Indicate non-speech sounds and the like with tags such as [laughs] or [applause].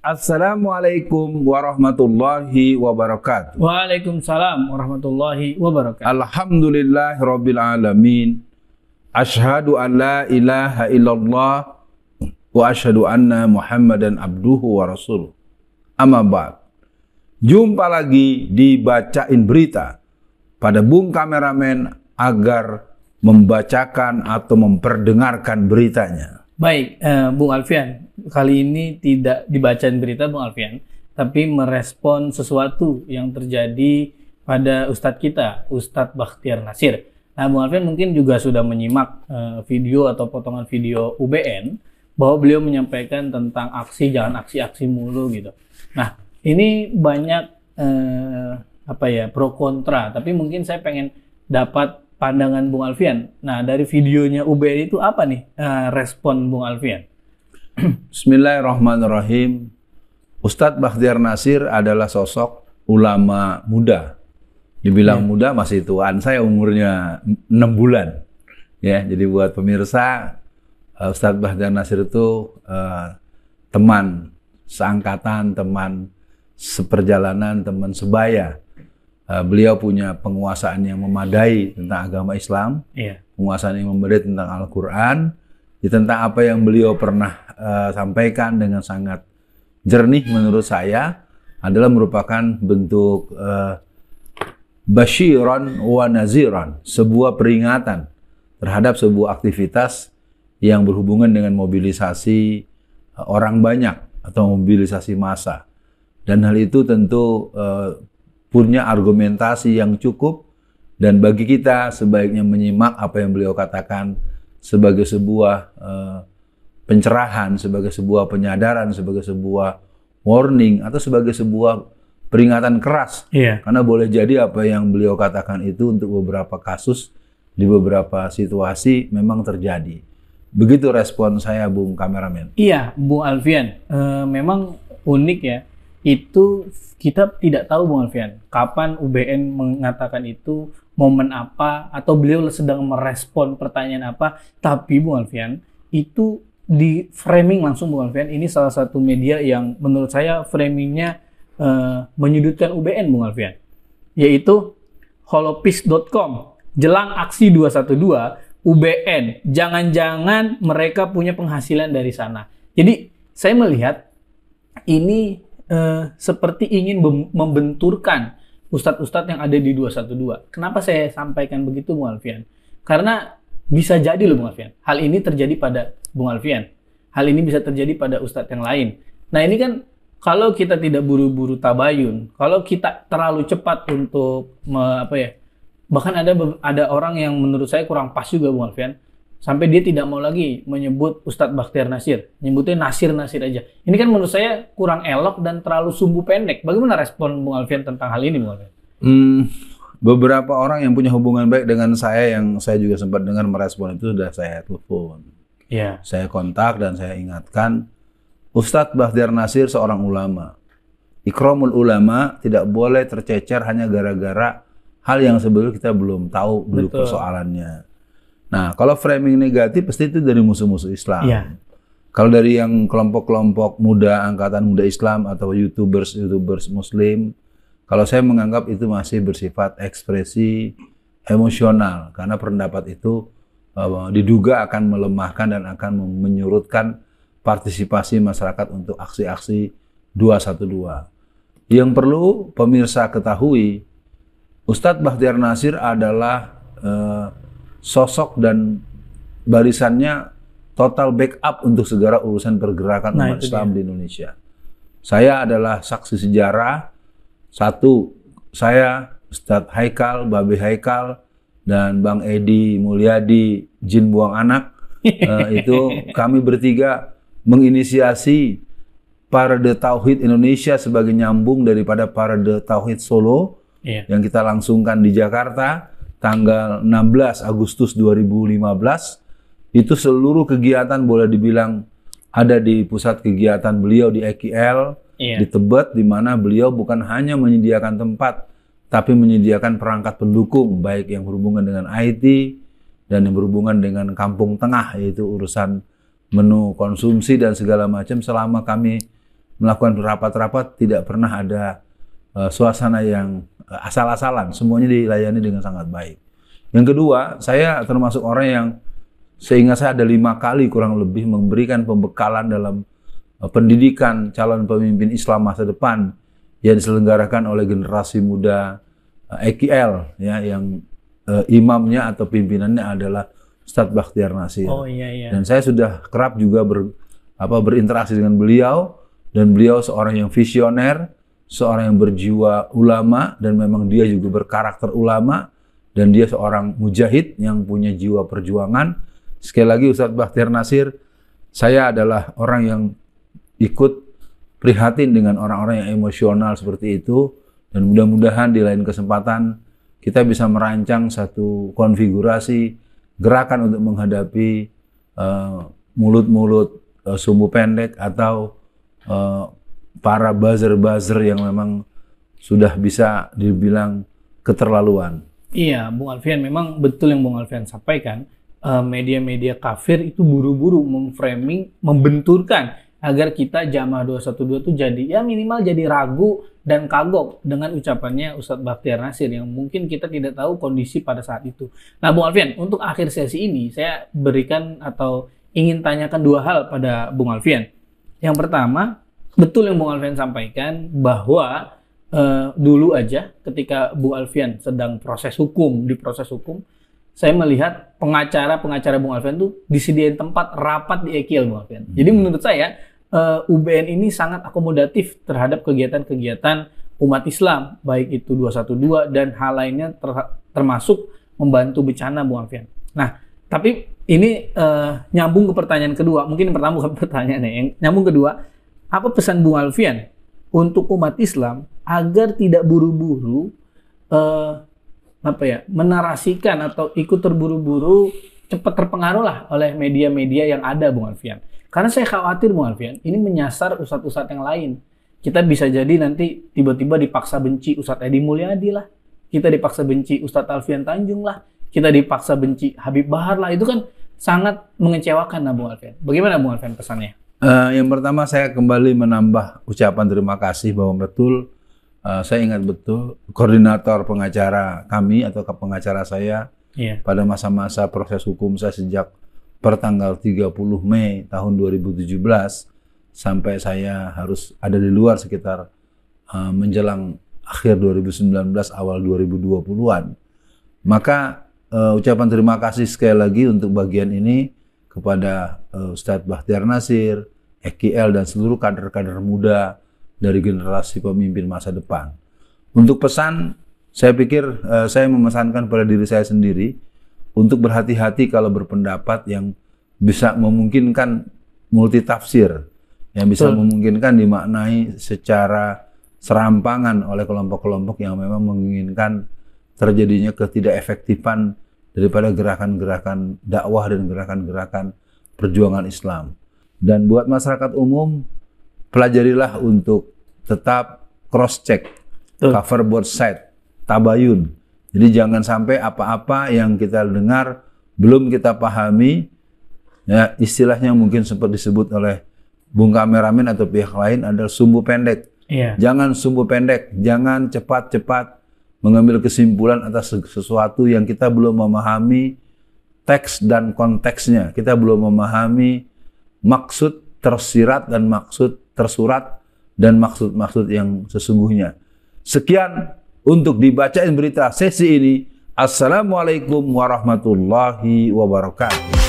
Assalamualaikum warahmatullahi wabarakatuh. Waalaikumsalam warahmatullahi wabarakatuh. Alhamdulillah rabbil alamin. Ashhadu an la ilaha illallah wa ashhadu anna Muhammadan abduhu wa rasuluh. Amma ba'd. Jumpa lagi di Bacain Berita pada Bung Kameramen agar membacakan atau memperdengarkan beritanya. Baik, uh, Bung Alfian, kali ini tidak dibacain berita Bung Alfian, tapi merespon sesuatu yang terjadi pada Ustadz kita, Ustadz Bakhtiar Nasir. Nah, Bung Alfian mungkin juga sudah menyimak uh, video atau potongan video UBN bahwa beliau menyampaikan tentang aksi jangan aksi-aksi mulu gitu. Nah, ini banyak uh, apa ya pro kontra, tapi mungkin saya pengen dapat pandangan Bung Alfian. Nah, dari videonya UBN itu apa nih eh, respon Bung Alfian? [clears throat] Bismillahirrahmanirrahim. Ustadz Bakhtiar Nasir adalah sosok ulama muda. Dibilang ya. muda masih tuan. saya umurnya 6 bulan. Ya, jadi buat pemirsa eh, Ustadz Bakhtiar Nasir itu uh, teman seangkatan, teman seperjalanan, teman sebaya Eh, beliau punya penguasaan yang memadai tentang agama Islam, iya. penguasaan yang memadai tentang Al-Quran, ya, tentang apa yang beliau pernah uh, sampaikan dengan sangat jernih menurut saya adalah merupakan bentuk uh, eh, bashiron wa naziron, sebuah peringatan terhadap sebuah aktivitas yang berhubungan dengan mobilisasi orang banyak atau mobilisasi massa. Dan hal itu tentu uh, punya argumentasi yang cukup dan bagi kita sebaiknya menyimak apa yang beliau katakan sebagai sebuah eh, pencerahan, sebagai sebuah penyadaran, sebagai sebuah warning atau sebagai sebuah peringatan keras. Iya. Karena boleh jadi apa yang beliau katakan itu untuk beberapa kasus di beberapa situasi memang terjadi. Begitu respon saya Bung Kameramen. Iya, Bung Alfian. E, memang unik ya itu kita tidak tahu Bung Alfian kapan UBN mengatakan itu momen apa atau beliau sedang merespon pertanyaan apa tapi Bung Alfian itu di framing langsung Bung Alfian ini salah satu media yang menurut saya framingnya uh, menyudutkan UBN Bung Alfian yaitu holopis.com jelang aksi 212 UBN jangan-jangan mereka punya penghasilan dari sana jadi saya melihat ini Eh, seperti ingin membenturkan ustadz-ustadz yang ada di 212. Kenapa saya sampaikan begitu Bung Alfian? Karena bisa jadi loh Bung Alfian. Hal ini terjadi pada Bung Alfian. Hal ini bisa terjadi pada ustadz yang lain. Nah ini kan kalau kita tidak buru-buru tabayun, kalau kita terlalu cepat untuk apa ya, bahkan ada ada orang yang menurut saya kurang pas juga Bung Alfian sampai dia tidak mau lagi menyebut Ustadz Bakhtiar Nasir, nyebutnya Nasir Nasir aja. Ini kan menurut saya kurang elok dan terlalu sumbu pendek. Bagaimana respon Bung Alfian tentang hal ini, Bung Alfian? Hmm, beberapa orang yang punya hubungan baik dengan saya yang saya juga sempat dengar merespon itu sudah saya telepon. Yeah. Saya kontak dan saya ingatkan Ustadz Bakhtiar Nasir seorang ulama. Ikromul ulama tidak boleh tercecer hanya gara-gara hal yang sebelum kita belum tahu dulu persoalannya Nah, kalau framing negatif pasti itu dari musuh-musuh Islam. Ya. Kalau dari yang kelompok-kelompok muda, angkatan muda Islam atau YouTubers-YouTubers Muslim, kalau saya menganggap itu masih bersifat ekspresi emosional karena pendapat itu uh, diduga akan melemahkan dan akan menyurutkan partisipasi masyarakat untuk aksi-aksi 212. Yang perlu pemirsa ketahui, Ustadz Bahtiar Nasir adalah uh, sosok dan barisannya total backup untuk segala urusan pergerakan nah, umat Islam dia. di Indonesia. Saya adalah saksi sejarah. Satu, saya Ustadz Haikal, Babe Haikal, dan Bang Edi Mulyadi, Jin Buang Anak, uh, [laughs] itu kami bertiga menginisiasi Parade Tauhid Indonesia sebagai nyambung daripada Parade Tauhid Solo iya. yang kita langsungkan di Jakarta tanggal 16 Agustus 2015 itu seluruh kegiatan boleh dibilang ada di pusat kegiatan beliau di EKL iya. di Tebet di mana beliau bukan hanya menyediakan tempat tapi menyediakan perangkat pendukung baik yang berhubungan dengan IT dan yang berhubungan dengan kampung tengah yaitu urusan menu konsumsi dan segala macam selama kami melakukan rapat-rapat tidak pernah ada uh, suasana yang asal-asalan, semuanya dilayani dengan sangat baik. Yang kedua, saya termasuk orang yang sehingga saya ada lima kali kurang lebih memberikan pembekalan dalam eh, pendidikan calon pemimpin Islam masa depan yang diselenggarakan oleh generasi muda EKL eh, ya yang uh, imamnya atau pimpinannya adalah Ustadz Bakhtiar Nasir. Oh iya iya. Dan saya sudah kerap juga ber apa berinteraksi dengan beliau dan beliau seorang yang visioner seorang yang berjiwa ulama dan memang dia juga berkarakter ulama dan dia seorang mujahid yang punya jiwa perjuangan. Sekali lagi Ustadz Bakhtiar Nasir, saya adalah orang yang ikut prihatin dengan orang-orang yang emosional seperti itu dan mudah-mudahan di lain kesempatan kita bisa merancang satu konfigurasi gerakan untuk menghadapi eh, mulut-mulut uh, uh, sumbu pendek atau eh, para buzzer-buzzer yang memang sudah bisa dibilang keterlaluan. Iya, Bung Alfian, memang betul yang Bung Alfian sampaikan. Eh, media-media kafir itu buru-buru memframing, membenturkan agar kita jamaah 212 itu jadi ya minimal jadi ragu dan kagok dengan ucapannya Ustadz Baktiar Nasir yang mungkin kita tidak tahu kondisi pada saat itu. Nah, Bung Alfian, untuk akhir sesi ini saya berikan atau ingin tanyakan dua hal pada Bung Alfian. Yang pertama, betul yang Bung Alfian sampaikan bahwa uh, dulu aja ketika Bu Alfian sedang proses hukum di proses hukum saya melihat pengacara-pengacara Bung Alfian tuh disediain tempat rapat di Ekiel Bung Alfian. Hmm. Jadi menurut saya uh, eh, UBN ini sangat akomodatif terhadap kegiatan-kegiatan umat Islam baik itu 212 dan hal lainnya ter termasuk membantu bencana Bung Alfian. Nah, tapi ini uh, nyambung ke pertanyaan kedua. Mungkin pertama bukan [laughs] pertanyaan ya. Yang nyambung kedua, apa pesan Bung Alfian untuk umat Islam agar tidak buru-buru eh, apa ya menarasikan atau ikut terburu-buru cepat terpengaruh lah oleh media-media yang ada Bung Alfian. Karena saya khawatir Bung Alfian ini menyasar ustadz-ustadz yang lain. Kita bisa jadi nanti tiba-tiba dipaksa benci Ustadz Edi Mulyadi lah. Kita dipaksa benci Ustadz Alfian Tanjung lah. Kita dipaksa benci Habib Bahar lah. Itu kan sangat mengecewakan nah Bung Alfian. Bagaimana Bung Alfian pesannya? Uh, yang pertama saya kembali menambah ucapan terima kasih bahwa betul uh, saya ingat betul koordinator pengacara kami atau pengacara saya yeah. pada masa-masa proses hukum saya sejak pertanggal 30 Mei tahun 2017 sampai saya harus ada di luar sekitar uh, menjelang akhir 2019 awal 2020-an. Maka uh, ucapan terima kasih sekali lagi untuk bagian ini kepada uh, Ustadz Bahtiar Nasir, EKL dan seluruh kader-kader muda dari generasi pemimpin masa depan. Untuk pesan, saya pikir uh, saya memesankan pada diri saya sendiri untuk berhati-hati kalau berpendapat yang bisa memungkinkan multitafsir, yang bisa Betul. memungkinkan dimaknai secara serampangan oleh kelompok-kelompok yang memang menginginkan terjadinya ketidakefektifan daripada gerakan-gerakan dakwah dan gerakan-gerakan perjuangan Islam. Dan buat masyarakat umum, pelajarilah untuk tetap cross check, coverboard cover both side, tabayun. Jadi jangan sampai apa-apa yang kita dengar belum kita pahami, ya istilahnya mungkin sempat disebut oleh Bung kameramen atau pihak lain adalah sumbu pendek. Iya. Jangan sumbu pendek, jangan cepat-cepat mengambil kesimpulan atas sesuatu yang kita belum memahami teks dan konteksnya. Kita belum memahami maksud tersirat dan maksud tersurat dan maksud-maksud yang sesungguhnya. Sekian untuk dibacain berita sesi ini. Assalamualaikum warahmatullahi wabarakatuh.